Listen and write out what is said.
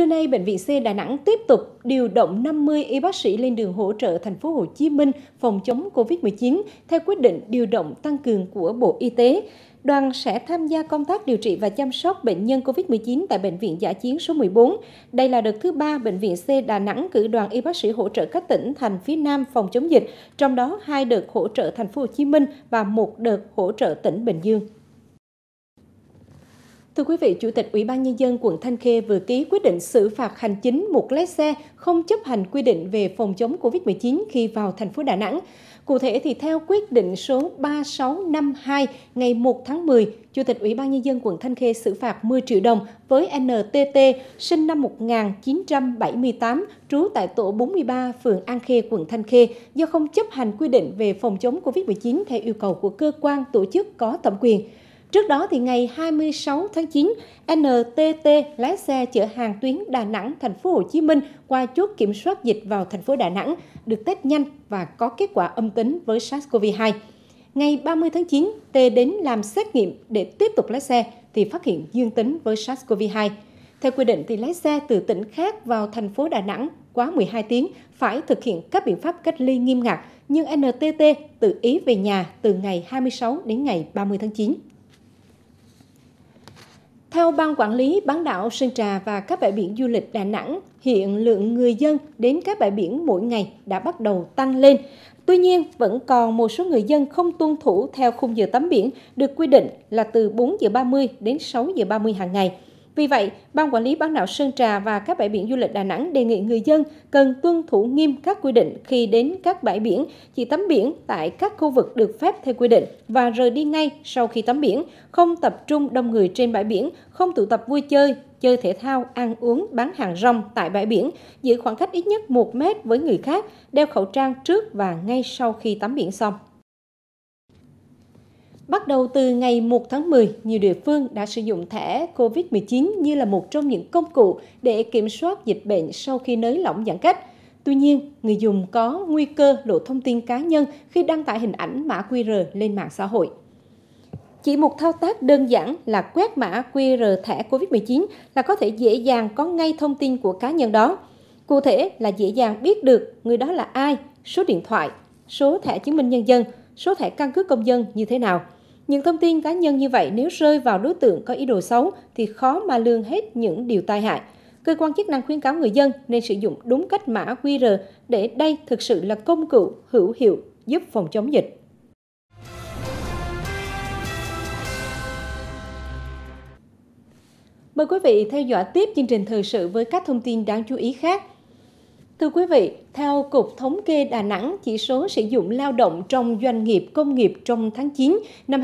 Trưa nay, Bệnh viện C Đà Nẵng tiếp tục điều động 50 y bác sĩ lên đường hỗ trợ thành phố Hồ Chí Minh phòng chống COVID-19 theo quyết định điều động tăng cường của Bộ Y tế. Đoàn sẽ tham gia công tác điều trị và chăm sóc bệnh nhân COVID-19 tại Bệnh viện Giả chiến số 14. Đây là đợt thứ ba Bệnh viện C Đà Nẵng cử đoàn y bác sĩ hỗ trợ các tỉnh, thành phía Nam phòng chống dịch, trong đó hai đợt hỗ trợ thành phố Hồ Chí Minh và một đợt hỗ trợ tỉnh Bình Dương. Thưa quý vị, Chủ tịch Ủy ban Nhân dân quận Thanh Khê vừa ký quyết định xử phạt hành chính một lái xe không chấp hành quy định về phòng chống COVID-19 khi vào thành phố Đà Nẵng. Cụ thể thì theo quyết định số 3652 ngày 1 tháng 10, Chủ tịch Ủy ban Nhân dân quận Thanh Khê xử phạt 10 triệu đồng với NTT sinh năm 1978, trú tại tổ 43, phường An Khê, quận Thanh Khê, do không chấp hành quy định về phòng chống COVID-19 theo yêu cầu của cơ quan tổ chức có thẩm quyền. Trước đó, thì ngày 26 tháng 9, NTT lái xe chở hàng tuyến Đà Nẵng, thành phố Hồ Chí Minh qua chốt kiểm soát dịch vào thành phố Đà Nẵng được test nhanh và có kết quả âm tính với SARS-CoV-2. Ngày 30 tháng 9, T đến làm xét nghiệm để tiếp tục lái xe thì phát hiện dương tính với SARS-CoV-2. Theo quy định thì lái xe từ tỉnh khác vào thành phố Đà Nẵng quá 12 tiếng phải thực hiện các biện pháp cách ly nghiêm ngặt, nhưng NTT tự ý về nhà từ ngày 26 đến ngày 30 tháng 9. Theo Ban Quản lý bán đảo Sơn Trà và các bãi biển du lịch Đà Nẵng, hiện lượng người dân đến các bãi biển mỗi ngày đã bắt đầu tăng lên. Tuy nhiên, vẫn còn một số người dân không tuân thủ theo khung giờ tắm biển được quy định là từ 4 giờ 30 đến 6 giờ 30 hàng ngày. Vì vậy, Ban Quản lý Bán đảo Sơn Trà và các bãi biển du lịch Đà Nẵng đề nghị người dân cần tuân thủ nghiêm các quy định khi đến các bãi biển, chỉ tắm biển tại các khu vực được phép theo quy định và rời đi ngay sau khi tắm biển, không tập trung đông người trên bãi biển, không tụ tập vui chơi, chơi thể thao, ăn uống, bán hàng rong tại bãi biển, giữ khoảng cách ít nhất 1 mét với người khác, đeo khẩu trang trước và ngay sau khi tắm biển xong. Bắt đầu từ ngày 1 tháng 10, nhiều địa phương đã sử dụng thẻ COVID-19 như là một trong những công cụ để kiểm soát dịch bệnh sau khi nới lỏng giãn cách. Tuy nhiên, người dùng có nguy cơ lộ thông tin cá nhân khi đăng tải hình ảnh mã QR lên mạng xã hội. Chỉ một thao tác đơn giản là quét mã QR thẻ COVID-19 là có thể dễ dàng có ngay thông tin của cá nhân đó. Cụ thể là dễ dàng biết được người đó là ai, số điện thoại, số thẻ chứng minh nhân dân, số thẻ căn cước công dân như thế nào – những thông tin cá nhân như vậy nếu rơi vào đối tượng có ý đồ xấu thì khó mà lường hết những điều tai hại. Cơ quan chức năng khuyến cáo người dân nên sử dụng đúng cách mã QR để đây thực sự là công cụ hữu hiệu giúp phòng chống dịch. Mời quý vị theo dõi tiếp chương trình thời sự với các thông tin đáng chú ý khác. Thưa quý vị, theo Cục Thống kê Đà Nẵng, chỉ số sử dụng lao động trong doanh nghiệp công nghiệp trong tháng 9 năm